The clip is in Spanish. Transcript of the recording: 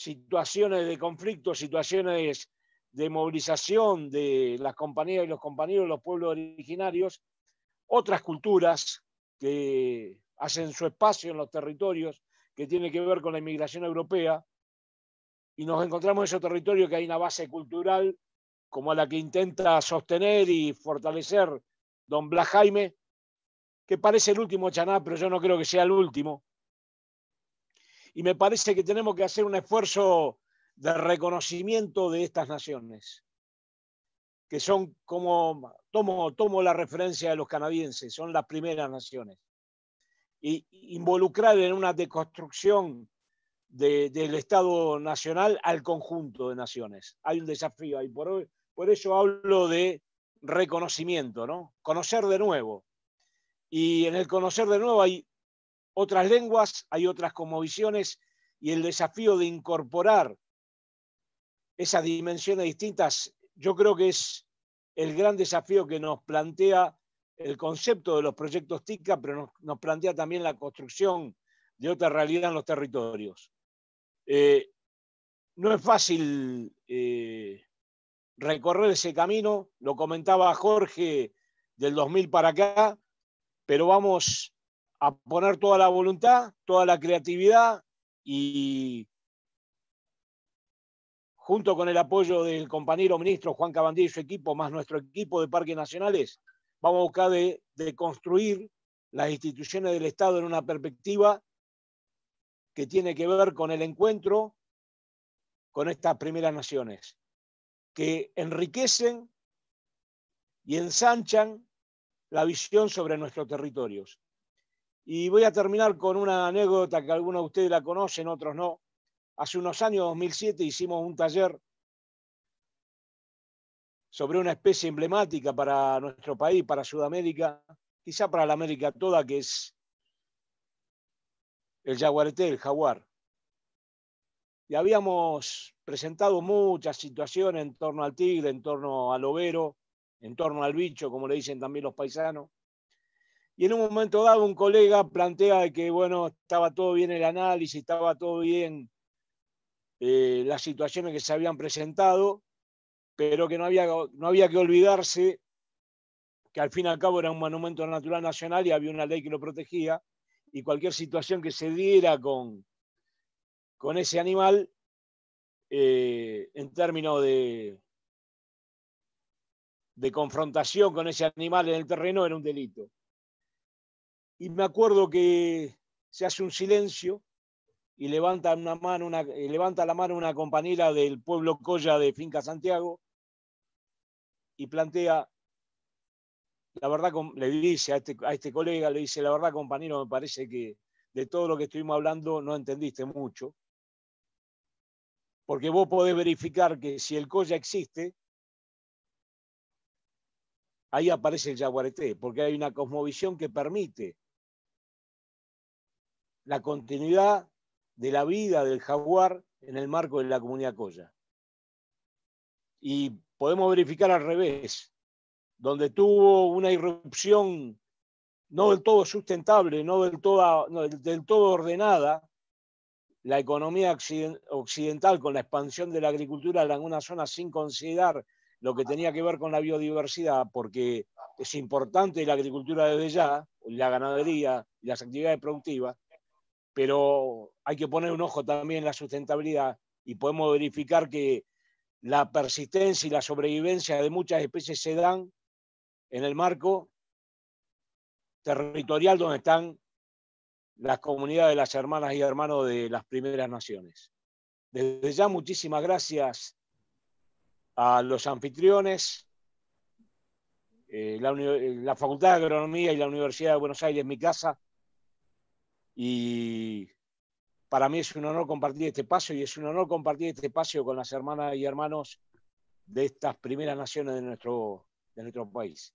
situaciones de conflicto, situaciones de movilización de las compañías y los compañeros los pueblos originarios, otras culturas que hacen su espacio en los territorios, que tiene que ver con la inmigración europea, y nos encontramos en esos territorios que hay una base cultural como la que intenta sostener y fortalecer don Blas Jaime, que parece el último chaná, pero yo no creo que sea el último, y me parece que tenemos que hacer un esfuerzo de reconocimiento de estas naciones, que son como, tomo, la referencia de los canadienses, son las primeras naciones. Y involucrar en una deconstrucción del Estado Nacional al conjunto de naciones. Hay un desafío ahí. Por, por eso hablo de reconocimiento, ¿no? Conocer de nuevo. Y en el conocer de nuevo hay otras lenguas, hay otras como visiones y el desafío de incorporar esas dimensiones distintas, yo creo que es el gran desafío que nos plantea el concepto de los proyectos TICA, pero nos, plantea también la construcción de otra realidad en los territorios. Eh, no es fácil eh, recorrer ese camino, lo comentaba Jorge del 2000 para acá, pero vamos a poner toda la voluntad, toda la creatividad y junto con el apoyo del compañero ministro Juan Cabandí y su equipo, más nuestro equipo de parques nacionales, vamos a buscar de construir las instituciones del Estado en una perspectiva que tiene que ver con el encuentro con estas primeras naciones, que enriquecen y ensanchan la visión sobre nuestros territorios. Y voy a terminar con una anécdota que algunos de ustedes la conocen, otros no. Hace unos años, 2007, hicimos un taller sobre una especie emblemática para nuestro país, para Sudamérica, quizá para la América toda, que es el jaguarete, el jaguar. Y habíamos presentado muchas situaciones en torno al tigre, en torno al overo, en torno al bicho, como le dicen también los paisanos. Y en un momento dado un colega plantea que, bueno, estaba todo bien el análisis, estaba todo bien eh, las situaciones que se habían presentado, pero que no había, no había que olvidarse que al fin y al cabo era un monumento natural nacional y había una ley que lo protegía, y cualquier situación que se diera con, con ese animal, eh, en términos de, de confrontación con ese animal en el terreno, era un delito. Y me acuerdo que se hace un silencio y levanta, una mano, una, eh, levanta la mano una compañera del pueblo Colla de Finca Santiago y plantea, la verdad, le dice este, a este, colega, le dice, la verdad compañero, me parece que de todo lo que estuvimos hablando no entendiste mucho, porque vos podés verificar que si el Colla existe, ahí aparece el yaguareté, porque hay una cosmovisión que permite la continuidad de la vida del jaguar en el marco de la comunidad Coya. Y podemos verificar al revés, donde tuvo una irrupción no del todo sustentable, no del todo, del todo ordenada, la economía occidental con la expansión de la agricultura en algunas zonas sin considerar lo que tenía que ver con la biodiversidad, porque es importante la agricultura desde ya, la ganadería y las actividades productivas, pero hay que poner un ojo también en la sustentabilidad y podemos verificar que la persistencia y la sobrevivencia de muchas especies se dan en el marco territorial donde están las comunidades de las hermanas y hermanos de las primeras naciones. Desde ya muchísimas gracias a los anfitriones, eh, la, la Facultad de Agronomía y la Universidad de Buenos Aires, mi casa, y para mí es un honor compartir este espacio y es un honor compartir este espacio con las hermanas y hermanos de estas primeras naciones de nuestro, de nuestro país.